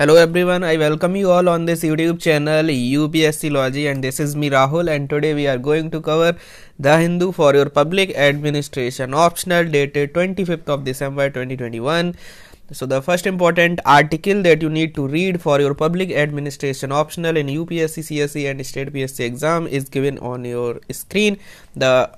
Hello everyone, I welcome you all on this YouTube channel UPSC Logi and this is me Rahul and today we are going to cover The Hindu for your public administration optional dated 25th of December 2021. So the first important article that you need to read for your public administration optional in UPSC, CSE and state PSC exam is given on your screen. The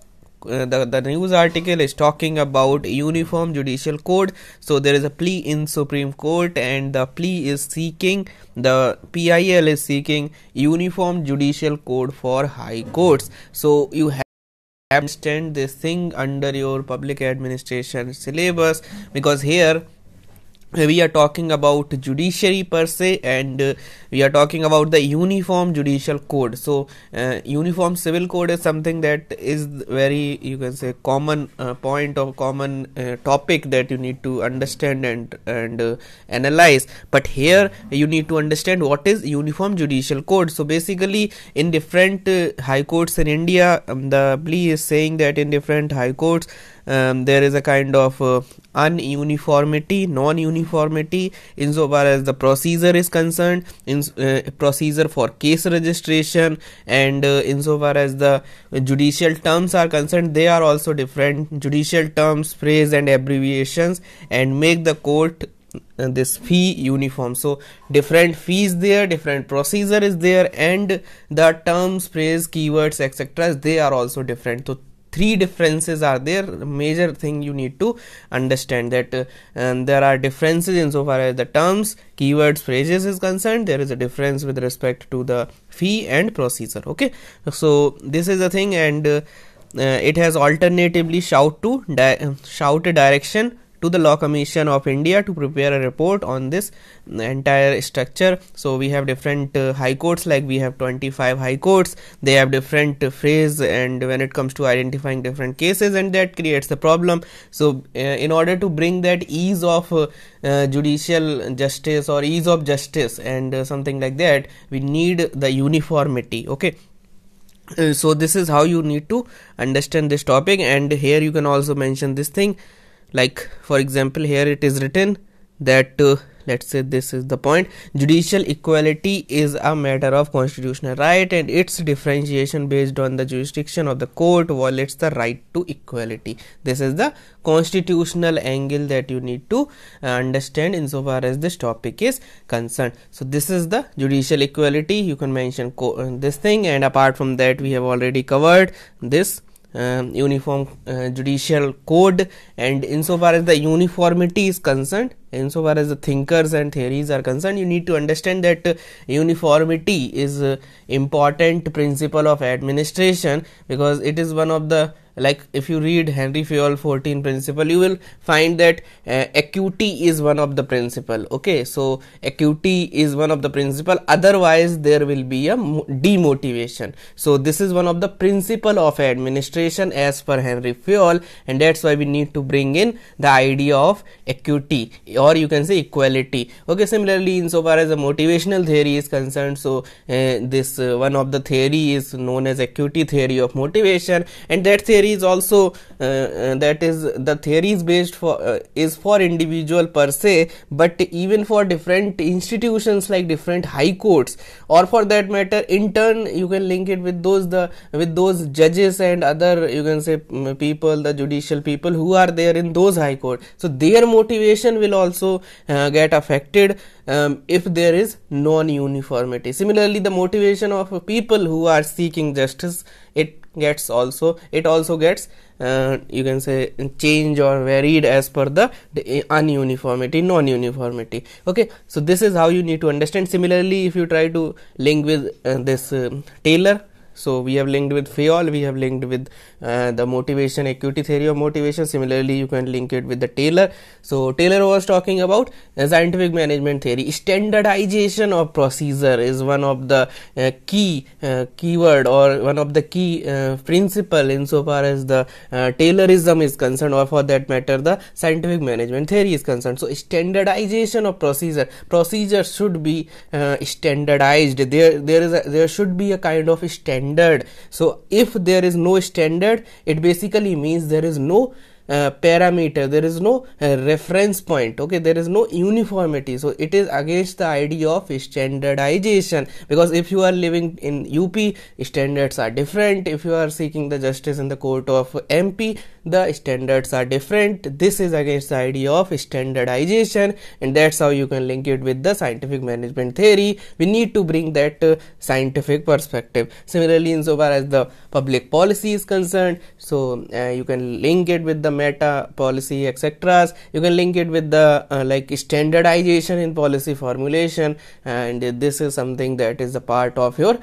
uh, the, the news article is talking about uniform judicial code so there is a plea in supreme court and the plea is seeking the pil is seeking uniform judicial code for high courts so you have understand this thing under your public administration syllabus because here uh, we are talking about judiciary per se and uh, we are talking about the uniform judicial code so uh, uniform civil code is something that is very you can say common uh, point or common uh, topic that you need to understand and and uh, analyze but here you need to understand what is uniform judicial code so basically in different high courts in india um, the plea is saying that in different high courts um, there is a kind of uh, ununiformity non-uniformity insofar as the procedure is concerned in uh, procedure for case registration and uh, insofar as the judicial terms are concerned they are also different judicial terms phrase and abbreviations and make the court and uh, this fee uniform so different fees there different procedure is there and the terms phrase keywords etc they are also different so three differences are there major thing you need to understand that uh, there are differences insofar as the terms keywords phrases is concerned there is a difference with respect to the fee and procedure okay so this is the thing and uh, uh, it has alternatively shout to di shout a direction to the Law Commission of India to prepare a report on this entire structure. So we have different uh, high courts, like we have 25 high courts. They have different uh, phrase, and when it comes to identifying different cases, and that creates the problem. So uh, in order to bring that ease of uh, uh, judicial justice or ease of justice and uh, something like that, we need the uniformity. Okay. so this is how you need to understand this topic and here you can also mention this thing like for example here it is written that uh, let's say this is the point judicial equality is a matter of constitutional right and its differentiation based on the jurisdiction of the court violates the right to equality this is the constitutional angle that you need to uh, understand insofar as this topic is concerned so this is the judicial equality you can mention uh, this thing and apart from that we have already covered this um, uniform uh, judicial code and insofar as the uniformity is concerned insofar as the thinkers and theories are concerned you need to understand that uh, uniformity is uh, important principle of administration because it is one of the like if you read henry fayol 14 principle you will find that uh, acuity is one of the principle okay so acuity is one of the principle otherwise there will be a demotivation so this is one of the principle of administration as per henry fayol and that's why we need to bring in the idea of acuity or you can say equality okay similarly insofar as a motivational theory is concerned so uh, this uh, one of the theory is known as acuity theory of motivation and that theory theory is also uh, uh, that is the theory is based for uh, is for individual per se but even for different institutions like different high courts or for that matter in turn you can link it with those the with those judges and other you can say mm, people the judicial people who are there in those high court so their motivation will also uh, get affected um, if there is non uniformity similarly the motivation of people who are seeking justice it gets also it also gets uh, you can say change or varied as per the, ununiformity non-uniformity okay so this is how you need to understand similarly if you try to link with uh, this uh, um, taylor so we have linked with Fiol, we have linked with the motivation equity theory of motivation similarly you can link it with the taylor so taylor was talking about uh, scientific management theory standardization of procedure is one of the uh, key uh, keyword or one of the key uh, principle insofar as the uh, taylorism is concerned or for that matter the scientific management theory is concerned so standardization of procedure procedure should be standardized there there is a, there should be a kind of standard so if there is no standard it basically means there is no uh, parameter there is no uh, reference point okay there is no uniformity so it is against the idea of standardization because if you are living in up standards are different if you are seeking the justice in the court of mp the standards are different this is against the idea of standardization and that's how you can link it with the scientific management theory we need to bring that uh, scientific perspective similarly insofar as the public policy is concerned so uh, you can link it with the meta policy etc you can link it with the uh, like standardization in policy formulation and this is something that is a part of your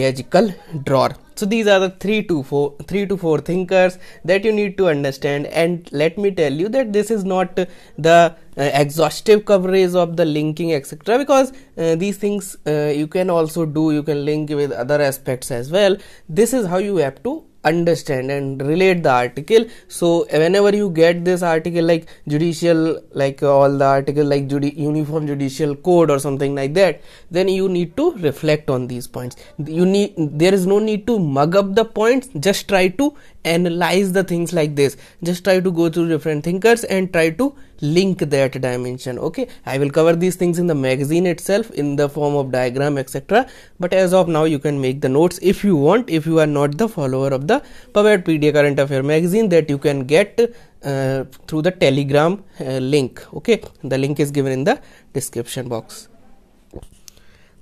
agical drawer so these are the three to four three to four thinkers that you need to understand and let me tell you that this is not uh, the uh, exhaustive coverage of the linking etc because uh, these things uh, you can also do you can link with other aspects as well this is how you have to understand and relate the article so whenever you get this article like judicial like all the article like judi- uniform judicial code or something like that then you need to reflect on these points you need there is no need to mug up the points just try to analyze the things like this just try to go through different thinkers and try to link that dimension okay i will cover these things in the magazine itself in the form of diagram etc but as of now you can make the notes if you want if you are not the follower of the the PDA Current Affair magazine that you can get uh, through the Telegram uh, link. Okay, the link is given in the description box.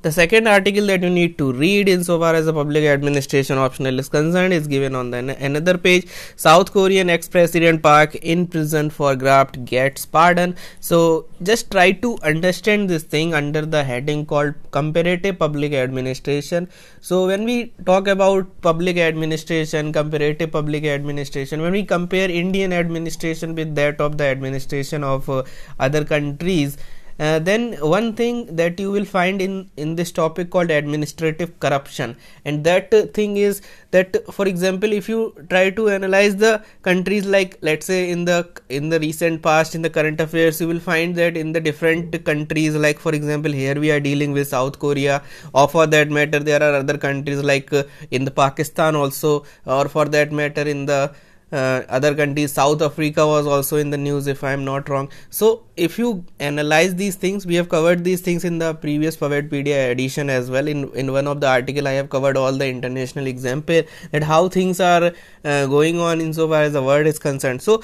The second article that you need to read insofar as the public administration optional is concerned is given on the another page. South Korean ex-president Park in prison for graft gets pardon. So just try to understand this thing under the heading called comparative public administration. So when we talk about public administration, comparative public administration, when we compare Indian administration with that of the administration of uh, other countries, uh, then one thing that you will find in in this topic called administrative corruption and that uh, thing is that for example if you try to analyze the countries like let's say in the in the recent past in the current affairs you will find that in the different countries like for example here we are dealing with south korea or for that matter there are other countries like uh, in the pakistan also or for that matter in the uh, other countries south africa was also in the news if i am not wrong so if you analyze these things we have covered these things in the previous Pavetpedia edition as well in in one of the article I have covered all the international example and that how things are uh, going on insofar as the world is concerned so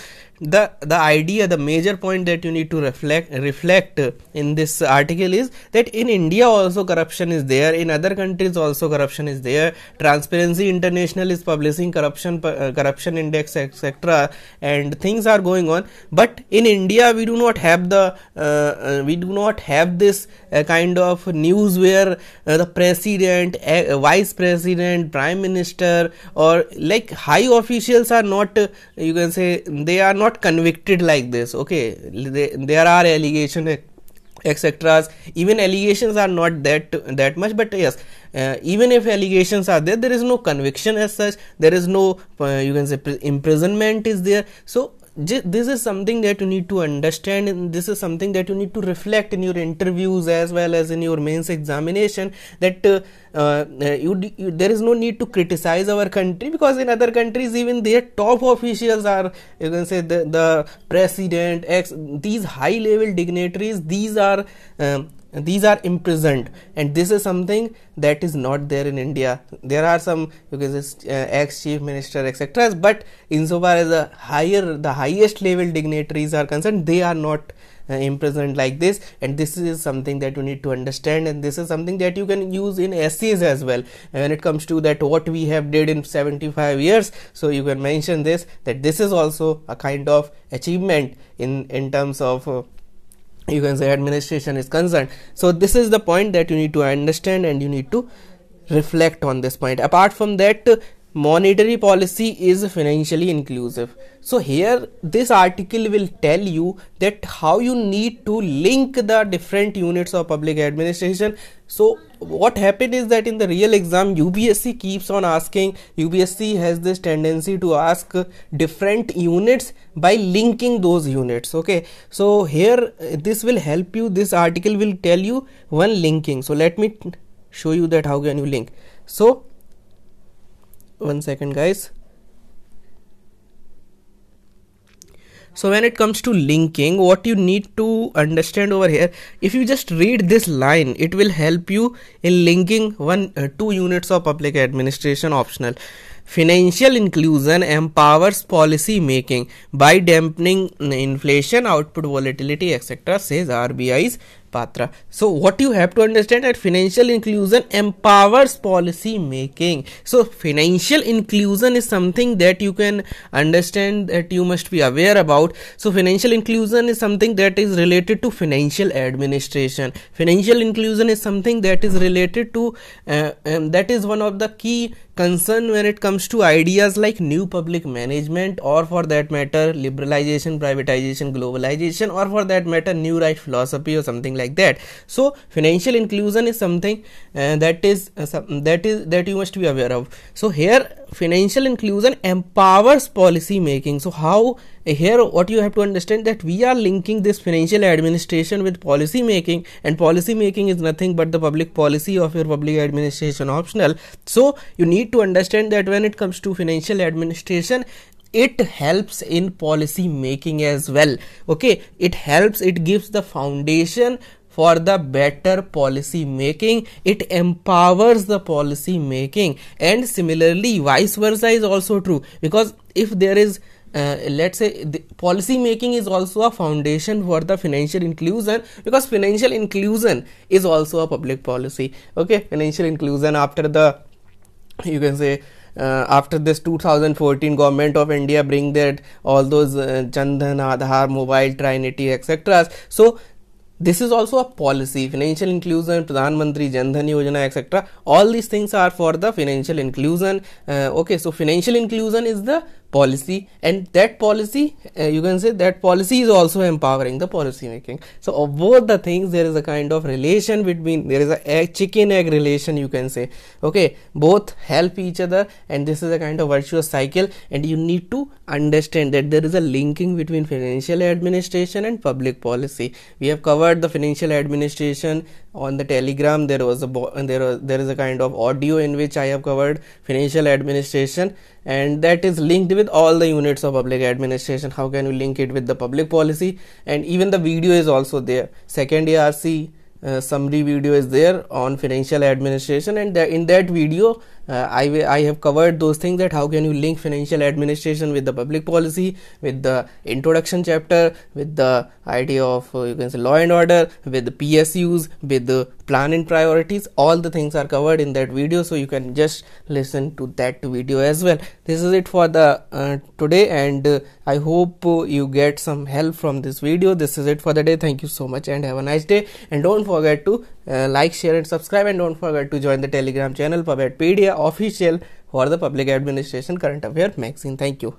the the idea the major point that you need to reflect reflect in this article is that in India also corruption is there in other countries also corruption is there Transparency International is publishing corruption uh, corruption index etc and things are going on but in India we do not have the uh, uh, we do not have this uh, kind of news where uh, the president, vice president, prime minister, or like high officials are not you can say they are not convicted like this. Okay, they, there are allegations etc even allegations are not that that much but yes uh, even if allegations are there there is no conviction as such there is no uh, you can say imprisonment is there so this is something that you need to understand and this is something that you need to reflect in your interviews as well as in your mains examination that uh, uh, you, you, there is no need to criticize our country because in other countries even their top officials are you can say the, the president ex these high level dignitaries these are um, and these are imprisoned and this is something that is not there in india there are some you can say uh, ex chief minister etc but insofar as the higher the highest level dignitaries are concerned they are not uh, imprisoned like this and this is something that you need to understand and this is something that you can use in essays as well and when it comes to that what we have did in 75 years so you can mention this that this is also a kind of achievement in in terms of uh, you can say administration is concerned so this is the point that you need to understand and you need to reflect on this point apart from that monetary policy is financially inclusive so here this article will tell you that how you need to link the different units of public administration so what happened is that in the real exam UBSC keeps on asking UBSC has this tendency to ask different units by linking those units okay so here this will help you this article will tell you one linking so let me show you that how can you link so one second guys so when it comes to linking what you need to understand over here if you just read this line it will help you in linking one uh, two units of public administration optional financial inclusion empowers policy making by dampening inflation output volatility etc says rbi's Patra. So what you have to understand that financial inclusion empowers policy making. So financial inclusion is something that you can understand that you must be aware about. So financial inclusion is something that is related to financial administration. Financial inclusion is something that is related to uh, um, that is one of the key concern when it comes to ideas like new public management or for that matter liberalization privatization globalization or for that matter new right philosophy or something like like that so financial inclusion is something uh, that is uh, some, that is that you must be aware of so here financial inclusion empowers policy making so how here what you have to understand that we are linking this financial administration with policy making and policy making is nothing but the public policy of your public administration optional so you need to understand that when it comes to financial administration it helps in policy making as well okay it helps it gives the foundation for the better policy making it empowers the policy making and similarly vice versa is also true because if there is uh, let's say policy making is also a foundation for the financial inclusion because financial inclusion is also a public policy okay financial inclusion after the you can say uh, after this 2014 government of India bring that all those uh, Jandhan, Aadhaar, Mobile, Trinity, etc. So this is also a policy financial inclusion pradhan mantri jan dhan yojana etc all these things are for the financial inclusion uh, okay so financial inclusion is the policy and that policy uh, you can say that policy is also empowering the policy making so of both the things there is a kind of relation between there is a egg, chicken egg relation you can say okay both help each other and this is a kind of virtuous cycle and you need to understand that there is a linking between financial administration and public policy we have covered the financial administration on the telegram there was a there was, there is a kind of audio in which i have covered financial administration and that is linked with all the units of public administration how can you link it with the public policy and even the video is also there second arc uh, summary video is there on financial administration and in that video uh, I, I have covered those things that how can you link financial administration with the public policy with the introduction chapter with the idea of uh, you can say law and order with the psus with the plan and priorities all the things are covered in that video so you can just listen to that video as well this is it for the uh, today and uh, i hope uh, you get some help from this video this is it for the day thank you so much and have a nice day and don't forget to uh, like share and subscribe and don't forget to join the telegram channel pubedpedia official for the public administration current Affairs magazine thank you